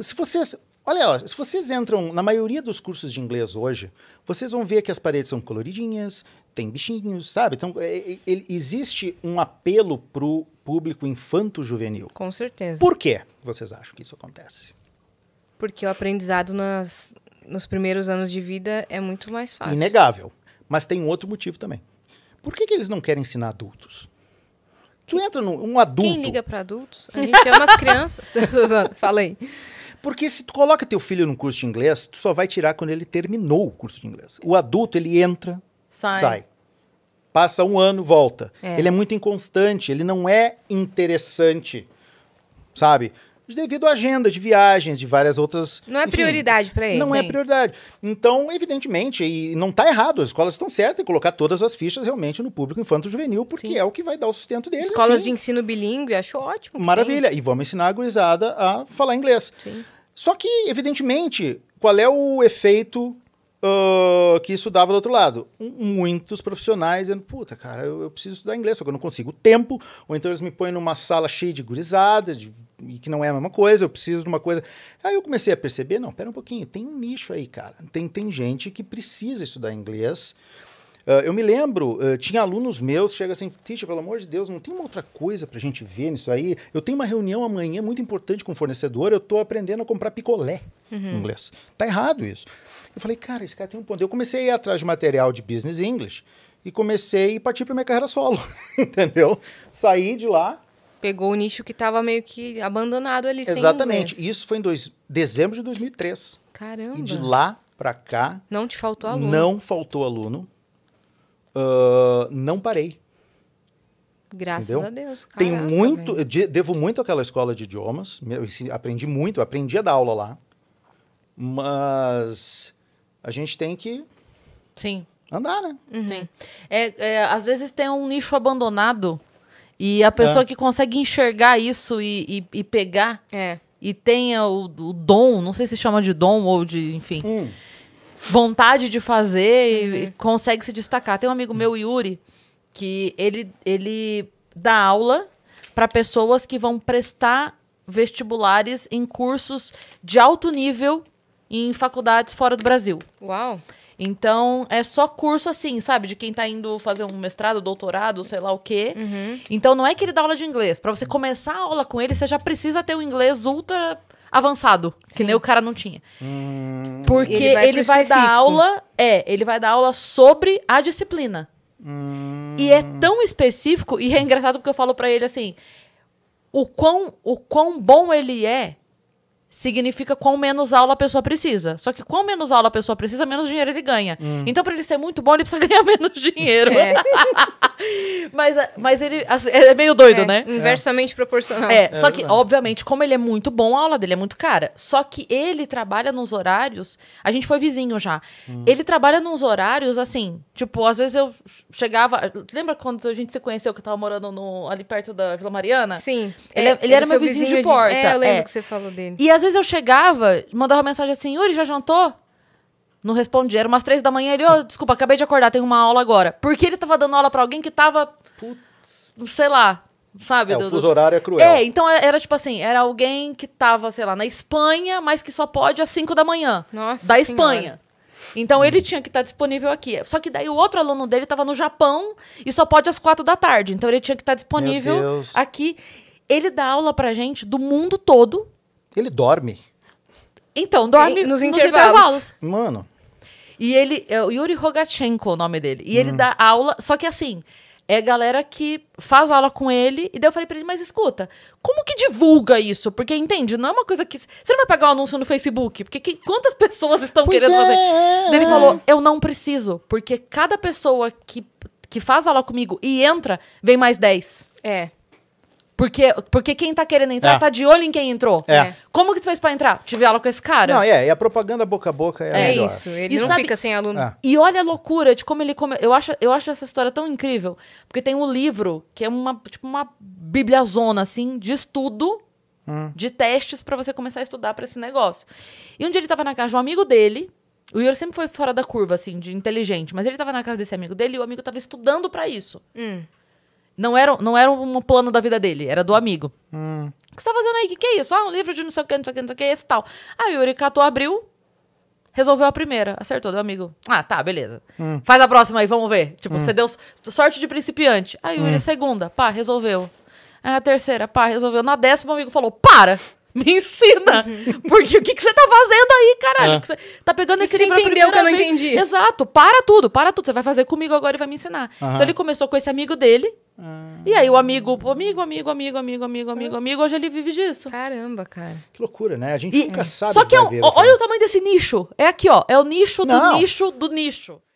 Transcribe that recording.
Se vocês. Olha, se vocês entram na maioria dos cursos de inglês hoje, vocês vão ver que as paredes são coloridinhas, tem bichinhos, sabe? Então, é, é, existe um apelo para o público infanto-juvenil. Com certeza. Por que vocês acham que isso acontece? Porque o aprendizado nas, nos primeiros anos de vida é muito mais fácil. Inegável. Mas tem um outro motivo também. Por que, que eles não querem ensinar adultos? Tu entra num um adulto. Quem liga para adultos? A gente ama as crianças. Falei. Porque se tu coloca teu filho num curso de inglês, tu só vai tirar quando ele terminou o curso de inglês. O adulto, ele entra, sai. sai. Passa um ano, volta. É. Ele é muito inconstante, ele não é interessante. Sabe? devido a agendas de viagens, de várias outras. Não é enfim, prioridade para eles. Não é hein? é prioridade. Então, evidentemente, e não está errado, as escolas estão certas em colocar todas as fichas realmente no público infanto-juvenil, porque Sim. é o que vai dar o sustento deles. Escolas enfim. de ensino bilíngue, acho ótimo. Maravilha. Tem. E vamos ensinar a gurizada a falar inglês. Sim. Só que, evidentemente, qual é o efeito Uh, que estudava do outro lado. Muitos profissionais dizendo, puta, cara, eu, eu, preciso estudar inglês, só que eu não consigo tempo. Ou então eles me põem numa sala cheia de gurizada, de que não é a mesma coisa, eu preciso de uma coisa. Aí eu comecei a perceber, não, pera um pouquinho, tem um nicho aí, cara. Tem, tem gente que precisa estudar inglês. Uh, eu me lembro, uh, tinha alunos meus que chegam assim, Tisha, pelo amor de Deus, não tem uma outra coisa pra gente ver nisso aí? Eu tenho uma reunião amanhã muito importante com o fornecedor, eu tô aprendendo a comprar picolé uhum. em inglês. Tá errado isso. Eu falei, cara, esse cara tem um ponto. Eu comecei a ir atrás de material de business English e comecei a partir para minha carreira solo, entendeu? Saí de lá, Pegou o nicho que estava meio que abandonado ali. Exatamente. Sem Isso foi em dois, dezembro de 2003. Caramba. E de lá para cá. Não te faltou aluno? Não faltou aluno. Uh, não parei. Graças Entendeu? a Deus. Caraca, Tenho muito, devo muito àquela escola de idiomas. aprendi muito, aprendi a dar aula lá. Mas a gente tem que. Sim. Andar, né? Uhum. Sim. É, é, às vezes tem um nicho abandonado e a pessoa é. que consegue enxergar isso e, e, e pegar é. e tenha o, o, dom, não sei se chama de dom ou de, enfim, hum. vontade de fazer uhum. e, e, consegue se destacar. Tem um amigo meu, Yuri, que ele, ele dá aula para pessoas que vão prestar vestibulares em cursos de alto nível em faculdades fora do Brasil. Uau! Então, é só curso assim, sabe? De quem tá indo fazer um mestrado, doutorado, sei lá o quê. Uhum. Então, não é que ele dá aula de inglês. Para você começar a aula com ele, você já precisa ter um inglês ultra avançado, Sim. que nem o cara não tinha. Hum. Porque ele vai, ele vai dar aula, é, ele vai dar aula sobre a disciplina. Hum. E é hum. tão específico, e é engraçado porque eu falo para ele assim, o quão, o quão bom ele é significa quão menos aula a pessoa precisa. Só que quão menos aula a pessoa precisa, menos dinheiro ele ganha. Hum. Então, para ele ser muito bom, ele precisa ganhar menos dinheiro. É. mas, mas ele assim, é meio doido, é, né? Inversamente é. proporcional. É, é só que, obviamente, como ele é muito bom, a aula dele é muito cara. Só que ele trabalha nos horários. A gente foi vizinho já. Hum. Ele trabalha nos horários, assim, tipo, às vezes eu chegava. Lembra quando a gente se conheceu que eu tava morando no, ali perto da Vila Mariana? Sim. Ele, é, é, ele era, meu vizinho, vizinho de porta. é, eu lembro que você falou dele. E às vezes eu chegava, mandava mensagem assim: Yuri, já jantou? Não respondia. Era umas três da manhã ele, ô, oh, desculpa, acabei de acordar, tenho uma aula agora. Porque ele tava dando aula para alguém que tava. Putz. Sei lá, sabe? É, do, o fuso horário é cruel. É, então é, era tipo assim, era alguém que tava, sei lá, na Espanha, mas que só pode às cinco da manhã. Nossa Da senhora. Espanha. Então ele tinha que estar tá disponível aqui. Só que daí o outro aluno dele tava no Japão e só pode às quatro da tarde. Então ele tinha que tá estar disponível aqui. Ele dá aula pra gente do mundo todo ele dorme. Então, dorme nos, nos intervalos. intervalos. Mano. E ele, é o Yuri Rogachenko, é o nome dele. E hum. ele dá aula, só que assim, é galera que faz aula com ele. E daí eu falei pra ele, mas escuta, como que divulga isso? Porque, entende, não é uma coisa que... Você não vai pegar um anúncio no Facebook, porque que, quantas pessoas estão pois querendo é, fazer? daí ele falou, eu não preciso, porque cada pessoa que, que faz aula comigo e entra, vem mais 10. É. Porque, porque quem tá querendo entrar é. tá de olho em quem entrou. É. Como que tu fez pra entrar? Tive aula com esse cara. Não, é, e a propaganda boca a boca é, é a melhor. isso. Ele e não sabe, fica sem aluno. É. E olha a loucura de como ele come... eu acho Eu acho essa história tão incrível. Porque tem um livro que é uma, tipo, uma bibliazona, assim, de estudo, hum. de testes para você começar a estudar para esse negócio. E um dia ele tava na casa de um amigo dele, o Yuri sempre foi fora da curva, assim, de inteligente. Mas ele tava na casa desse amigo dele e o amigo tava estudando para isso. Hum. Não era, não era um plano da vida dele, era do amigo. Hum. O que você tá fazendo aí? O que, que é isso? Ah, um livro de não sei o que, não sei o que, não sei o que, esse tal. Aí o Yuri catou, abriu, resolveu a primeira. Acertou, do amigo. Ah, tá, beleza. Hum. Faz a próxima aí, vamos ver. Tipo, hum. você deu sorte de principiante. Aí o Yuri, hum. segunda, pá, resolveu. Aí a terceira, pá, resolveu. Na décima, o amigo falou, para! me ensina. Porque o que, que você tá fazendo aí, caralho? É. Você tá pegando esse livro entendeu que eu não vez. entendi. Exato. Para tudo, para tudo. Você vai fazer comigo agora e vai me ensinar. Então ele começou com esse amigo dele, ah. E aí o amigo, amigo, amigo, amigo, amigo, amigo, amigo, ah. amigo, hoje ele vive disso. Caramba, cara. Que loucura, né? A gente e, nunca é. sabe. Só que, que é um, olha o tamanho desse nicho. É aqui, ó. É o nicho Não. do nicho do nicho.